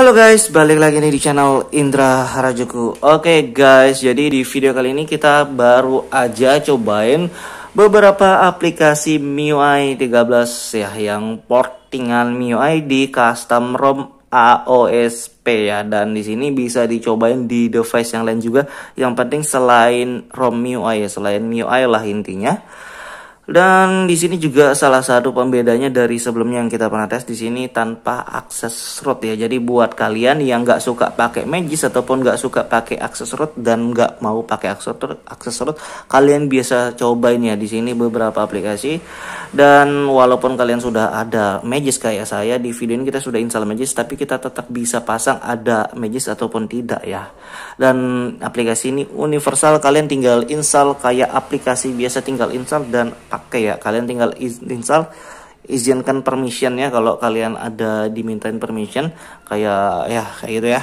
Halo guys, balik lagi nih di channel Indra Harajuku Oke guys, jadi di video kali ini kita baru aja cobain beberapa aplikasi MIUI 13 ya Yang portingan MIUI di custom ROM AOSP ya dan di sini bisa dicobain di device yang lain juga yang penting selain ROM MIUI ya selain MIUI lah intinya dan di sini juga salah satu pembedanya dari sebelumnya yang kita pernah tes di sini tanpa akses root ya. Jadi buat kalian yang nggak suka pakai magis ataupun nggak suka pakai akses root dan nggak mau pakai akses root, kalian biasa cobain ya di sini beberapa aplikasi. Dan walaupun kalian sudah ada magis kayak saya di video ini kita sudah install magis, tapi kita tetap bisa pasang ada magis ataupun tidak ya. Dan aplikasi ini universal kalian tinggal install kayak aplikasi biasa tinggal install dan pakai pakai ya kalian tinggal install izinkan permission ya kalau kalian ada dimintain permission kayak ya kayak gitu ya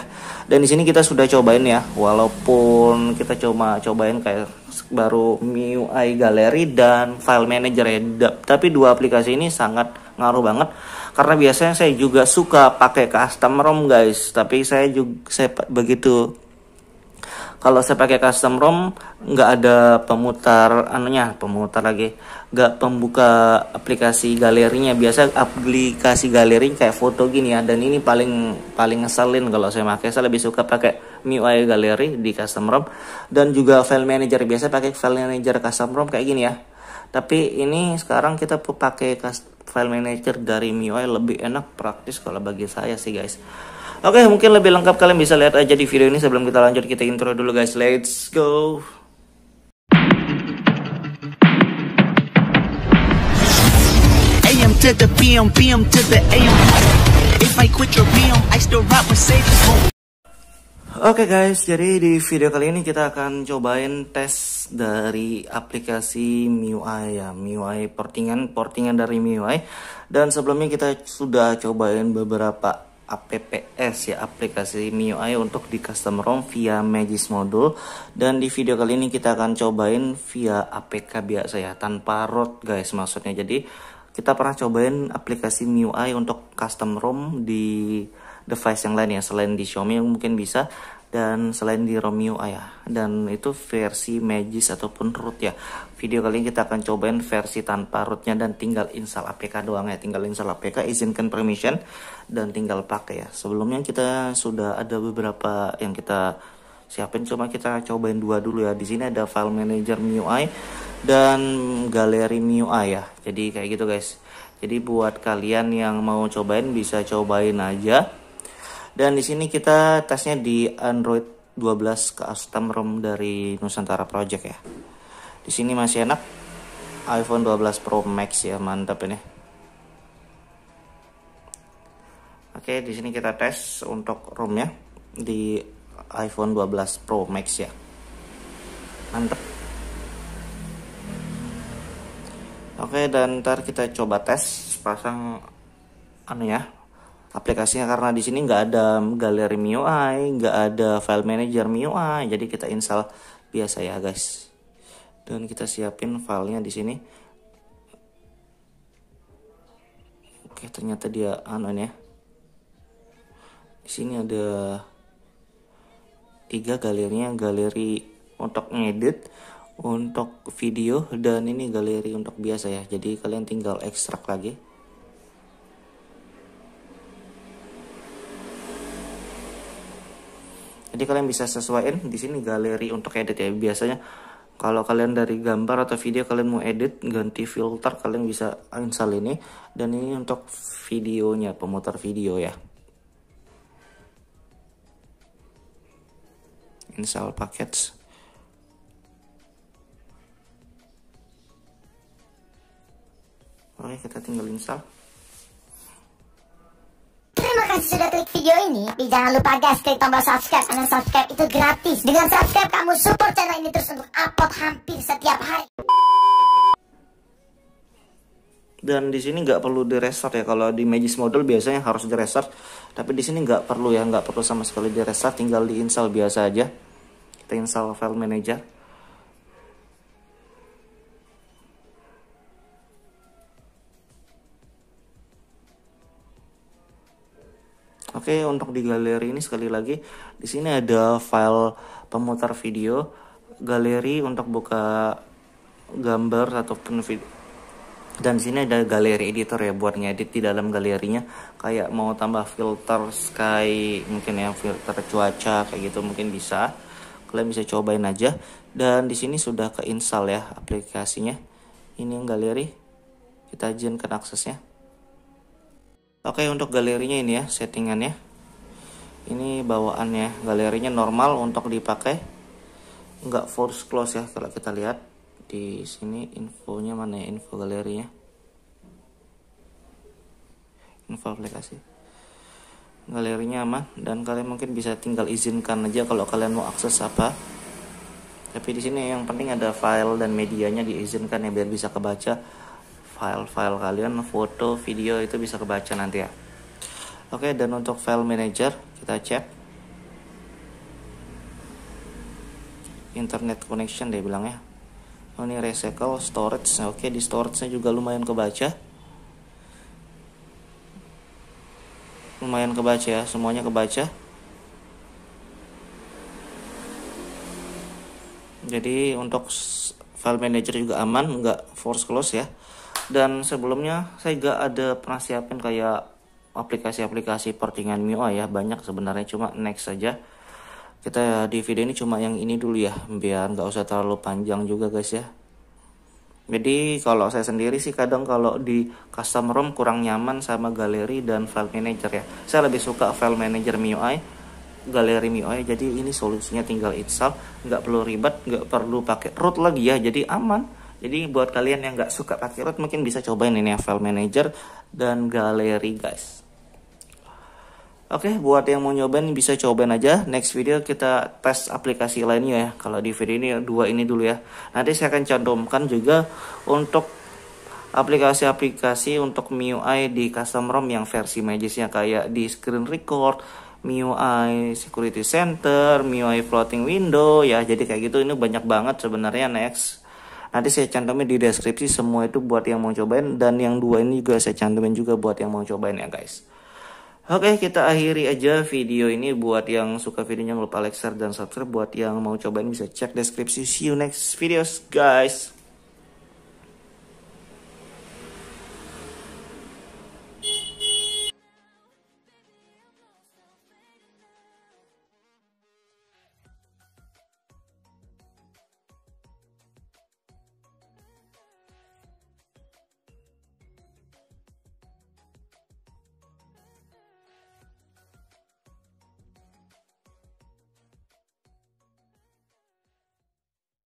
dan di sini kita sudah cobain ya walaupun kita cuma cobain kayak baru MIUI Gallery dan File Manager ya tapi dua aplikasi ini sangat ngaruh banget karena biasanya saya juga suka pakai custom ROM guys tapi saya juga saya begitu kalau saya pakai custom ROM nggak ada pemutar anunya pemutar lagi nggak pembuka aplikasi galerinya biasa aplikasi galeri kayak foto gini ya dan ini paling paling ngeselin kalau saya pakai saya lebih suka pakai MIUI galeri di custom ROM dan juga file manager biasa pakai file manager custom ROM kayak gini ya tapi ini sekarang kita pakai file manager dari MIUI lebih enak praktis kalau bagi saya sih guys Oke, okay, mungkin lebih lengkap kalian bisa lihat aja di video ini sebelum kita lanjut kita intro dulu guys. Let's go. Oke okay guys, jadi di video kali ini kita akan cobain tes dari aplikasi MIUI ya, MIUI portingan, portingan dari MIUI. Dan sebelumnya kita sudah cobain beberapa APPS ya aplikasi MIUI untuk di custom ROM via Magis Module dan di video kali ini kita akan cobain via APK biasa ya tanpa root guys maksudnya jadi kita pernah cobain aplikasi MIUI untuk custom ROM di device yang lain ya selain di Xiaomi yang mungkin bisa dan selain di Romeo ayah dan itu versi Magis ataupun root ya video kali ini kita akan cobain versi tanpa rootnya dan tinggal install APK doang ya tinggal install APK izinkan permission dan tinggal pakai ya sebelumnya kita sudah ada beberapa yang kita siapin cuma kita cobain dua dulu ya di sini ada file manager MIUI dan galeri MIUI ya jadi kayak gitu guys jadi buat kalian yang mau cobain bisa cobain aja dan di sini kita tesnya di Android 12 custom ROM dari Nusantara Project ya. Di sini masih enak. iPhone 12 Pro Max ya, mantap ini. Oke, di sini kita tes untuk ROM-nya di iPhone 12 Pro Max ya. Mantap. Oke, dan ntar kita coba tes pasang anu ya, aplikasinya karena di sini nggak ada galeri MIUI, nggak ada file manager MIUI, jadi kita install biasa ya guys. Dan kita siapin filenya di sini. Oke ternyata dia anu ya. Di sini ada tiga galerinya, galeri untuk ngedit, untuk video dan ini galeri untuk biasa ya. Jadi kalian tinggal ekstrak lagi jadi kalian bisa sesuaikan di sini galeri untuk edit ya biasanya kalau kalian dari gambar atau video kalian mau edit ganti filter kalian bisa install ini dan ini untuk videonya pemutar video ya install paket. oke kita tinggal install terima kasih sudah klik video ini, jangan lupa guys klik tombol subscribe karena subscribe itu gratis. Dengan subscribe kamu support channel ini terus untuk upload hampir setiap hari. Dan di sini nggak perlu di restart ya kalau di Magis model biasanya harus di restart, tapi di sini nggak perlu ya nggak perlu sama sekali di restart, tinggal di install biasa aja. Kita install file manager. Oke, untuk di galeri ini sekali lagi di sini ada file pemutar video, galeri untuk buka gambar ataupun video. Dan sini ada galeri editor ya buat ngedit di dalam galerinya kayak mau tambah filter sky, mungkin ya filter cuaca kayak gitu mungkin bisa. Kalian bisa cobain aja dan di sini sudah keinstall ya aplikasinya. Ini galeri. Kita izinkan aksesnya. Oke untuk galerinya ini ya settingannya. Ini bawaannya galerinya normal untuk dipakai. Enggak force close ya kalau kita lihat di sini infonya mana ya info galerinya. Info aplikasi. Galerinya aman dan kalian mungkin bisa tinggal izinkan aja kalau kalian mau akses apa. Tapi di sini yang penting ada file dan medianya diizinkan ya biar bisa kebaca file-file kalian foto video itu bisa kebaca nanti ya oke dan untuk file manager kita cek internet connection dia bilangnya oh, ini recycle storage nah, oke di storage nya juga lumayan kebaca lumayan kebaca ya semuanya kebaca jadi untuk file manager juga aman nggak force close ya dan sebelumnya saya gak ada pernah siapin kayak aplikasi-aplikasi pertingan MIUI ya banyak sebenarnya cuma next saja kita di video ini cuma yang ini dulu ya biar nggak usah terlalu panjang juga guys ya jadi kalau saya sendiri sih kadang kalau di custom ROM kurang nyaman sama galeri dan file manager ya saya lebih suka file manager MIUI galeri MIUI jadi ini solusinya tinggal install nggak perlu ribet nggak perlu pakai root lagi ya jadi aman jadi buat kalian yang nggak suka pakai root mungkin bisa cobain ini ya file manager dan galeri guys. Oke, okay, buat yang mau nyobain bisa cobain aja. Next video kita tes aplikasi lainnya ya. Kalau di video ini dua ini dulu ya. Nanti saya akan cantumkan juga untuk aplikasi-aplikasi untuk MIUI di custom ROM yang versi Magisnya kayak di screen record, MIUI security center, MIUI floating window ya. Jadi kayak gitu ini banyak banget sebenarnya next nanti saya cantumin di deskripsi semua itu buat yang mau cobain dan yang dua ini juga saya cantumin juga buat yang mau cobain ya guys Oke kita akhiri aja video ini buat yang suka videonya jangan lupa like, share, dan subscribe Buat yang mau cobain bisa cek deskripsi See you next videos guys